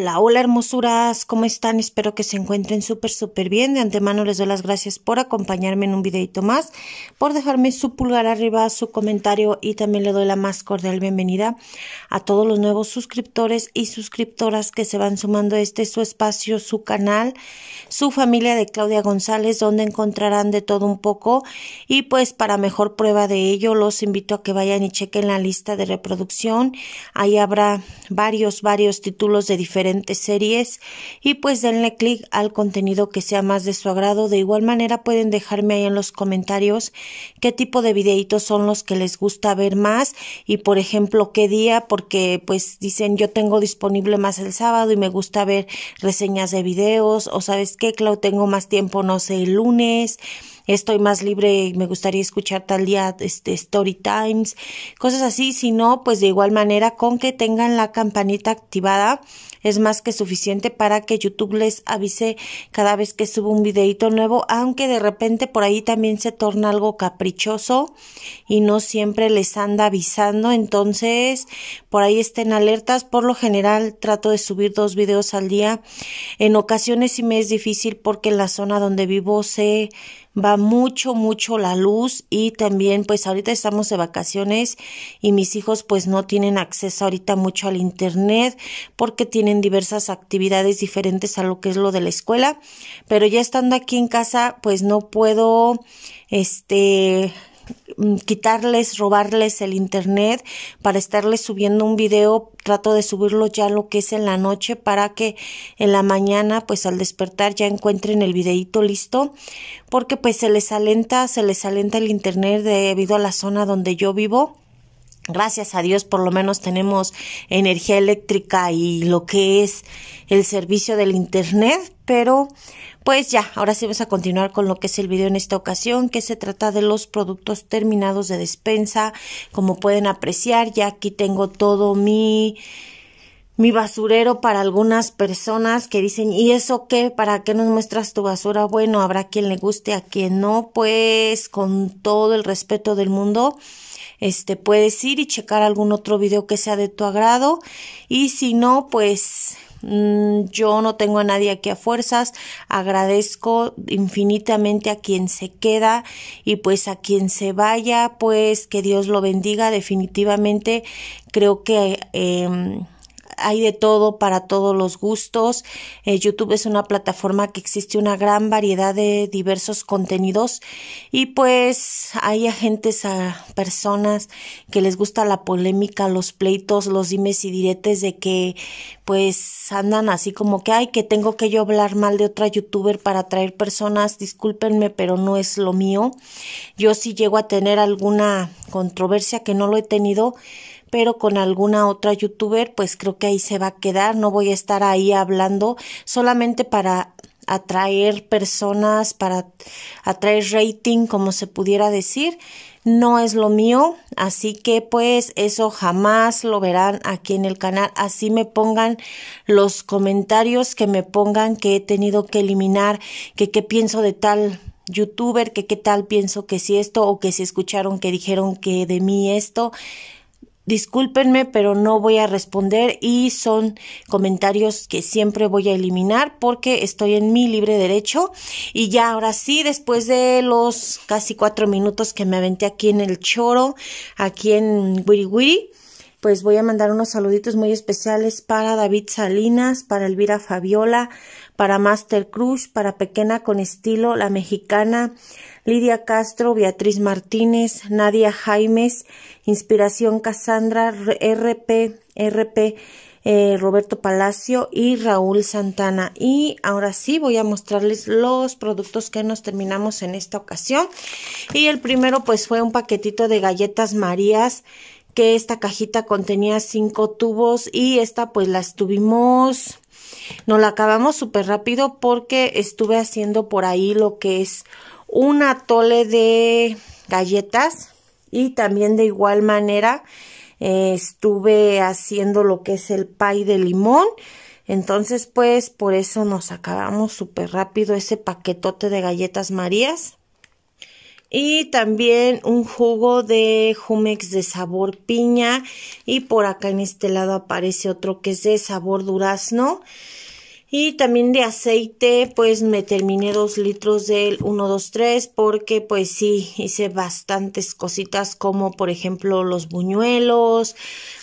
Hola, hola hermosuras, ¿cómo están? Espero que se encuentren súper, súper bien. De antemano les doy las gracias por acompañarme en un videito más, por dejarme su pulgar arriba, su comentario y también le doy la más cordial bienvenida a todos los nuevos suscriptores y suscriptoras que se van sumando a este su espacio, su canal, su familia de Claudia González, donde encontrarán de todo un poco. Y pues para mejor prueba de ello, los invito a que vayan y chequen la lista de reproducción. Ahí habrá varios, varios títulos de diferentes series y pues denle clic al contenido que sea más de su agrado. De igual manera pueden dejarme ahí en los comentarios qué tipo de videitos son los que les gusta ver más y por ejemplo qué día porque pues dicen yo tengo disponible más el sábado y me gusta ver reseñas de videos o sabes qué, Clau, tengo más tiempo no sé el lunes estoy más libre y me gustaría escuchar tal día este, story times, cosas así. Si no, pues de igual manera, con que tengan la campanita activada, es más que suficiente para que YouTube les avise cada vez que subo un videito nuevo, aunque de repente por ahí también se torna algo caprichoso y no siempre les anda avisando, entonces por ahí estén alertas. Por lo general trato de subir dos videos al día. En ocasiones sí me es difícil porque en la zona donde vivo se va mucho, mucho la luz y también pues ahorita estamos de vacaciones y mis hijos pues no tienen acceso ahorita mucho al internet porque tienen diversas actividades diferentes a lo que es lo de la escuela, pero ya estando aquí en casa pues no puedo este Mm, quitarles, robarles el internet para estarles subiendo un video. Trato de subirlo ya lo que es en la noche para que en la mañana, pues al despertar ya encuentren el videito listo, porque pues se les alenta, se les alenta el internet debido a la zona donde yo vivo Gracias a Dios por lo menos tenemos energía eléctrica y lo que es el servicio del Internet, pero pues ya, ahora sí vamos a continuar con lo que es el video en esta ocasión, que se trata de los productos terminados de despensa, como pueden apreciar, ya aquí tengo todo mi mi basurero para algunas personas que dicen, ¿y eso qué? ¿Para qué nos muestras tu basura? Bueno, habrá quien le guste, a quien no, pues con todo el respeto del mundo este, puedes ir y checar algún otro video que sea de tu agrado y si no, pues mm, yo no tengo a nadie aquí a fuerzas. Agradezco infinitamente a quien se queda y pues a quien se vaya, pues que Dios lo bendiga definitivamente. Creo que em, hay de todo para todos los gustos. Eh, YouTube es una plataforma que existe una gran variedad de diversos contenidos y pues hay agentes a ah, personas que les gusta la polémica, los pleitos, los dimes y diretes de que pues andan así como que, ay, que tengo que yo hablar mal de otra youtuber para atraer personas, discúlpenme, pero no es lo mío. Yo sí llego a tener alguna controversia que no lo he tenido pero con alguna otra youtuber, pues creo que ahí se va a quedar, no voy a estar ahí hablando solamente para atraer personas, para atraer rating, como se pudiera decir. No es lo mío, así que pues eso jamás lo verán aquí en el canal. Así me pongan los comentarios que me pongan que he tenido que eliminar, que qué pienso de tal youtuber, que qué tal pienso que si esto o que si escucharon que dijeron que de mí esto. Discúlpenme, pero no voy a responder y son comentarios que siempre voy a eliminar porque estoy en mi libre derecho. Y ya ahora sí, después de los casi cuatro minutos que me aventé aquí en el choro, aquí en Wiri Wiri, pues voy a mandar unos saluditos muy especiales para David Salinas, para Elvira Fabiola, para Master Cruz, para Pequena con Estilo, La Mexicana, Lidia Castro, Beatriz Martínez, Nadia Jaimes, Inspiración Casandra, RP, RP, eh, Roberto Palacio y Raúl Santana. Y ahora sí voy a mostrarles los productos que nos terminamos en esta ocasión. Y el primero pues fue un paquetito de galletas Marías que esta cajita contenía cinco tubos y esta pues las tuvimos... Nos la acabamos súper rápido porque estuve haciendo por ahí lo que es un atole de galletas y también de igual manera eh, estuve haciendo lo que es el pie de limón. Entonces, pues, por eso nos acabamos súper rápido ese paquetote de galletas marías y también un jugo de Jumex de sabor piña y por acá en este lado aparece otro que es de sabor durazno y también de aceite, pues me terminé dos litros del 3 porque pues sí, hice bastantes cositas como por ejemplo los buñuelos,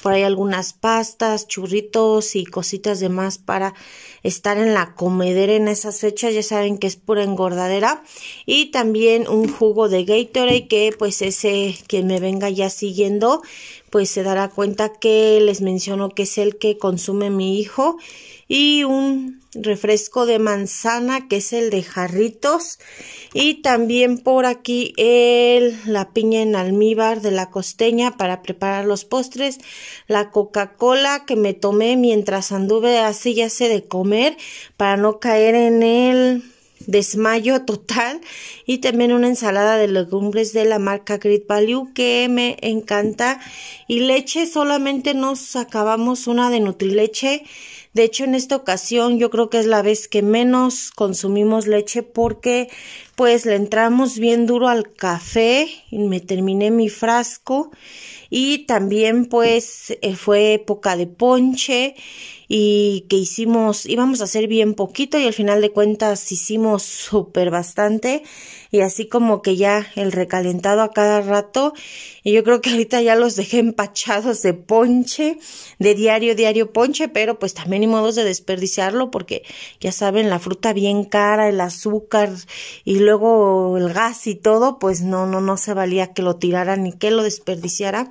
por ahí algunas pastas, churritos y cositas demás para estar en la comedera en esas fechas. Ya saben que es pura engordadera. Y también un jugo de Gatorade que pues ese que me venga ya siguiendo pues se dará cuenta que les menciono que es el que consume mi hijo y un refresco de manzana que es el de jarritos y también por aquí el, la piña en almíbar de la costeña para preparar los postres la coca cola que me tomé mientras anduve así ya de comer para no caer en el desmayo total y también una ensalada de legumbres de la marca Great Value que me encanta y leche solamente nos acabamos una de Nutrileche de hecho, en esta ocasión yo creo que es la vez que menos consumimos leche porque pues le entramos bien duro al café, y me terminé mi frasco y también pues eh, fue época de ponche y que hicimos, íbamos a hacer bien poquito y al final de cuentas hicimos súper bastante y así como que ya el recalentado a cada rato y yo creo que ahorita ya los dejé empachados de ponche, de diario, diario ponche, pero pues también hay modos de desperdiciarlo porque ya saben la fruta bien cara, el azúcar y luego el gas y todo, pues no, no, no se valía que lo tirara ni que lo desperdiciara.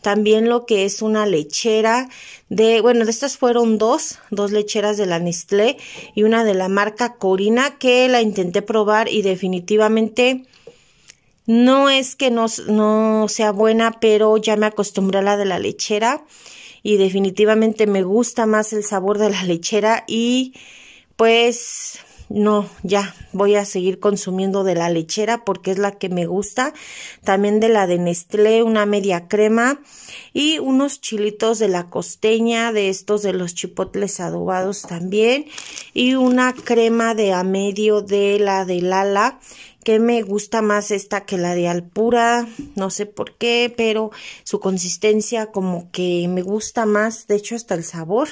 También lo que es una lechera de, bueno, de estas fueron dos, dos lecheras de la Nestlé y una de la marca Corina que la intenté probar y definitivamente no es que no, no sea buena, pero ya me acostumbré a la de la lechera y definitivamente me gusta más el sabor de la lechera y pues no, ya voy a seguir consumiendo de la lechera porque es la que me gusta, también de la de Nestlé, una media crema y unos chilitos de la costeña, de estos de los chipotles adobados también y una crema de a medio de la de Lala que me gusta más esta que la de Alpura, no sé por qué, pero su consistencia como que me gusta más, de hecho hasta el sabor.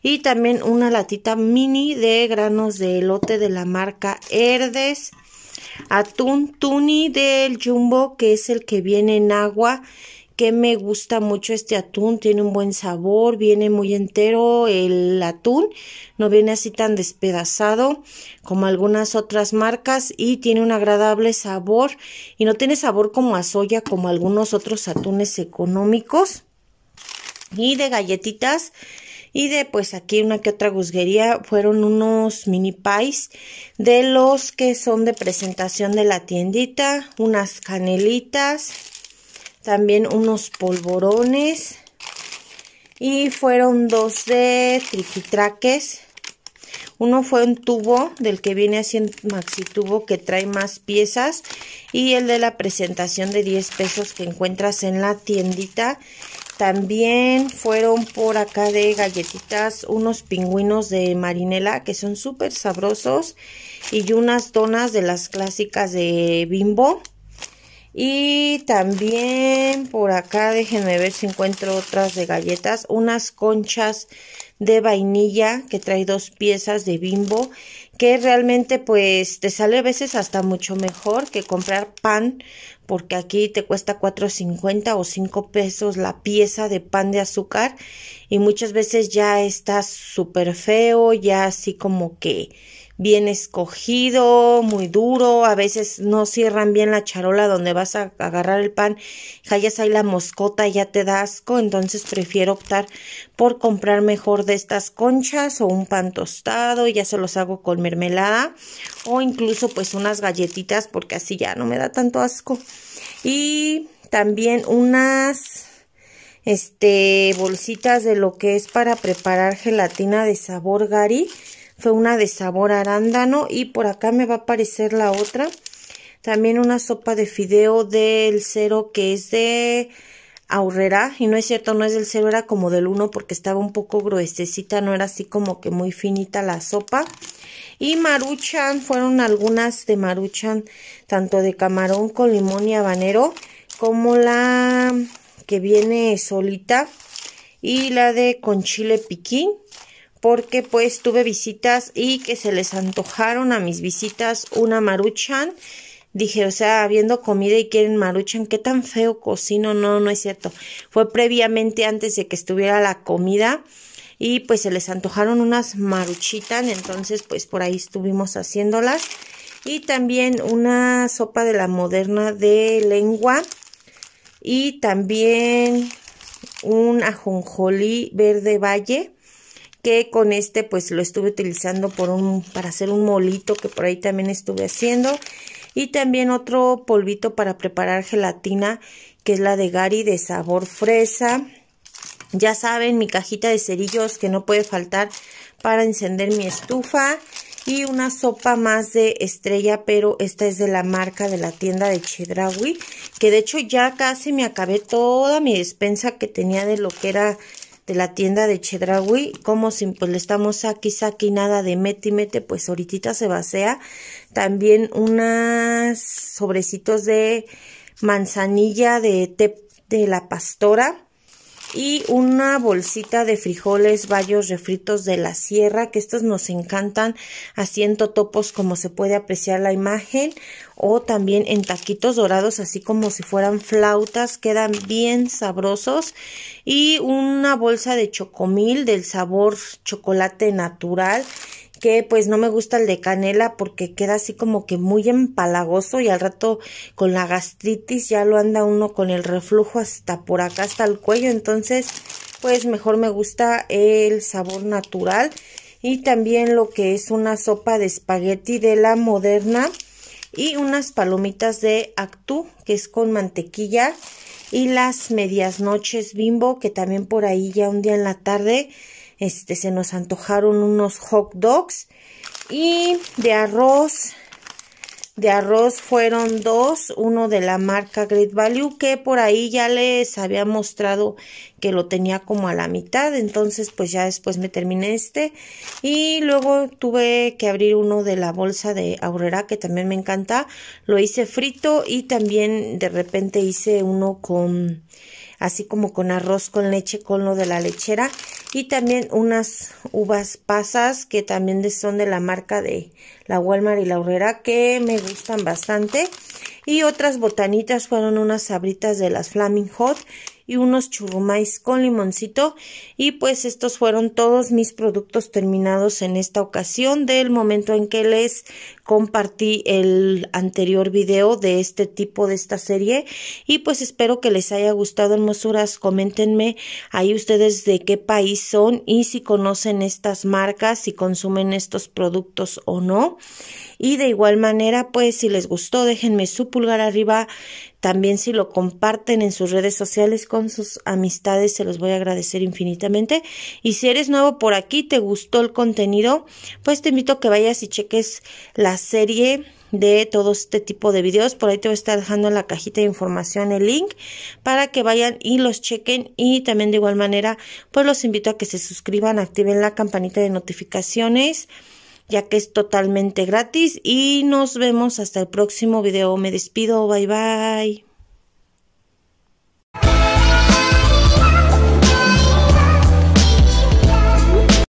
Y también una latita mini de granos de elote de la marca Herdes. Atún Tuni del Jumbo, que es el que viene en agua me gusta mucho este atún, tiene un buen sabor, viene muy entero el atún, no viene así tan despedazado como algunas otras marcas y tiene un agradable sabor y no tiene sabor como a soya como algunos otros atunes económicos y de galletitas y de pues aquí una que otra gusguería. fueron unos mini pies de los que son de presentación de la tiendita, unas canelitas también unos polvorones y fueron dos de triquitraques. Uno fue un tubo del que viene haciendo maxi tubo que trae más piezas y el de la presentación de 10 pesos que encuentras en la tiendita. También fueron por acá de galletitas unos pingüinos de marinela que son súper sabrosos y unas donas de las clásicas de bimbo y también por acá, déjenme ver si encuentro otras de galletas. Unas conchas de vainilla que trae dos piezas de bimbo. Que realmente pues te sale a veces hasta mucho mejor que comprar pan. Porque aquí te cuesta 4.50 o 5 pesos la pieza de pan de azúcar. Y muchas veces ya está súper feo, ya así como que bien escogido, muy duro, a veces no cierran bien la charola donde vas a agarrar el pan, hallas ahí la moscota y ya te da asco, entonces prefiero optar por comprar mejor de estas conchas o un pan tostado, y ya se los hago con mermelada o incluso pues unas galletitas porque así ya no me da tanto asco. Y también unas este bolsitas de lo que es para preparar gelatina de sabor Gary fue una de sabor arándano. Y por acá me va a aparecer la otra. También una sopa de fideo del cero que es de Aurrera Y no es cierto, no es del cero, era como del uno porque estaba un poco gruesecita. No era así como que muy finita la sopa. Y maruchan, fueron algunas de maruchan, tanto de camarón con limón y habanero, como la que viene solita y la de con chile piquín porque pues tuve visitas y que se les antojaron a mis visitas una maruchan. Dije, o sea, habiendo comida y quieren maruchan, qué tan feo cocino. No, no es cierto. Fue previamente antes de que estuviera la comida y pues se les antojaron unas maruchitan. entonces pues por ahí estuvimos haciéndolas. Y también una sopa de la moderna de lengua y también un ajonjolí verde valle que con este pues lo estuve utilizando por un, para hacer un molito que por ahí también estuve haciendo. Y también otro polvito para preparar gelatina que es la de Gary de sabor fresa. Ya saben, mi cajita de cerillos que no puede faltar para encender mi estufa. Y una sopa más de estrella, pero esta es de la marca de la tienda de Chedraui. Que de hecho ya casi me acabé toda mi despensa que tenía de lo que era la tienda de Chedraui, como si pues le estamos aquí, saqui nada de mete mete, pues ahorita se vacía. También unas sobrecitos de manzanilla de de la pastora y una bolsita de frijoles bayos refritos de la sierra que estos nos encantan haciendo topos como se puede apreciar la imagen o también en taquitos dorados así como si fueran flautas quedan bien sabrosos y una bolsa de chocomil del sabor chocolate natural que Pues no me gusta el de canela porque queda así como que muy empalagoso y al rato con la gastritis ya lo anda uno con el reflujo hasta por acá, hasta el cuello. Entonces, pues mejor me gusta el sabor natural. Y también lo que es una sopa de espagueti de la moderna y unas palomitas de actú que es con mantequilla y las medias noches bimbo que también por ahí ya un día en la tarde este, se nos antojaron unos hot dogs. Y de arroz, de arroz fueron dos, uno de la marca Great Value que por ahí ya les había mostrado que lo tenía como a la mitad, entonces pues ya después me terminé este y luego tuve que abrir uno de la bolsa de Aurrera que también me encanta, lo hice frito y también de repente hice uno con así como con arroz con leche con lo de la lechera y también unas uvas pasas que también son de la marca de la Walmart y la Horrera que me gustan bastante y otras botanitas fueron unas sabritas de las Flaming Hot y unos churrumais con limoncito y pues estos fueron todos mis productos terminados en esta ocasión del momento en que les compartí el anterior video de este tipo de esta serie y pues espero que les haya gustado hermosuras coméntenme ahí ustedes de qué país son y si conocen estas marcas si consumen estos productos o no y de igual manera pues si les gustó déjenme su pulgar arriba también si lo comparten en sus redes sociales con sus amistades, se los voy a agradecer infinitamente. Y si eres nuevo por aquí, te gustó el contenido, pues te invito que vayas y cheques la serie de todo este tipo de videos. Por ahí te voy a estar dejando en la cajita de información el link para que vayan y los chequen. Y también de igual manera, pues los invito a que se suscriban, activen la campanita de notificaciones, ya que es totalmente gratis. Y nos vemos hasta el próximo video. Me despido. Bye bye.